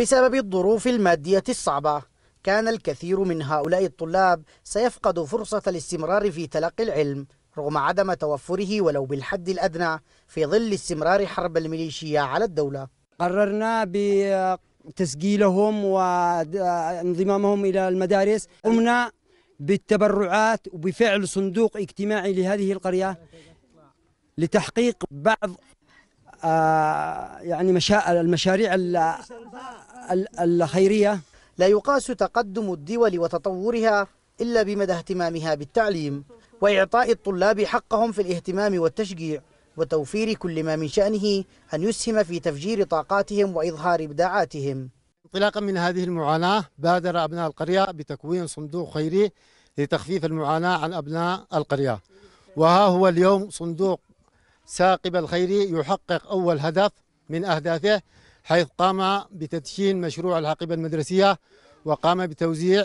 بسبب الظروف المادية الصعبة كان الكثير من هؤلاء الطلاب سيفقد فرصة الاستمرار في تلقي العلم رغم عدم توفره ولو بالحد الأدنى في ظل استمرار حرب الميليشيا على الدولة قررنا بتسجيلهم وانضمامهم إلى المدارس قمنا بالتبرعات وبفعل صندوق اجتماعي لهذه القرية لتحقيق بعض آه، يعني مشا... المشاريع الخيرية لا يقاس تقدم الدول وتطورها إلا بمدى اهتمامها بالتعليم وإعطاء الطلاب حقهم في الاهتمام والتشجيع وتوفير كل ما من شأنه أن يسهم في تفجير طاقاتهم وإظهار إبداعاتهم انطلاقا من هذه المعاناة بادر أبناء القرية بتكوين صندوق خيري لتخفيف المعاناة عن أبناء القرية وها هو اليوم صندوق ساقب الخيري يحقق أول هدف من أهدافه حيث قام بتدشين مشروع الحقيبة المدرسية وقام بتوزيع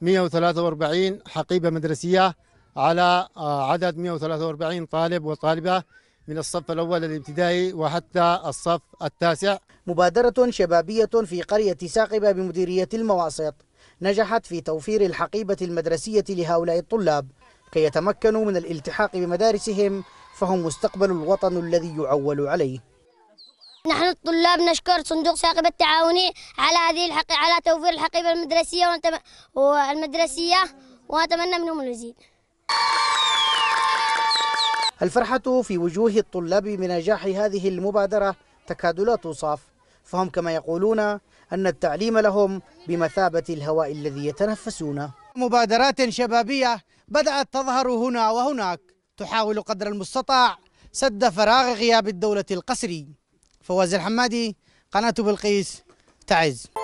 143 حقيبة مدرسية على آه، عدد 143 طالب وطالبة من الصف الأول الابتدائي وحتى الصف التاسع مبادرة شبابية في قرية ساقبة بمديرية المواسط نجحت في توفير الحقيبة المدرسية لهؤلاء الطلاب كي يتمكنوا من الالتحاق بمدارسهم فهم مستقبل الوطن الذي يعول عليه نحن الطلاب نشكر صندوق ثاقب التعاوني على هذه الحق... على توفير الحقيبة المدرسية ونتم... والمدرسية ونتمنى منهم المزيد الفرحة في وجوه الطلاب بنجاح هذه المبادرة تكاد لا توصف فهم كما يقولون أن التعليم لهم بمثابة الهواء الذي يتنفسونه مبادرات شبابية بدأت تظهر هنا وهناك تحاول قدر المستطاع سد فراغ غياب الدولة القسري فواز الحمادي قناة بلقيس تعز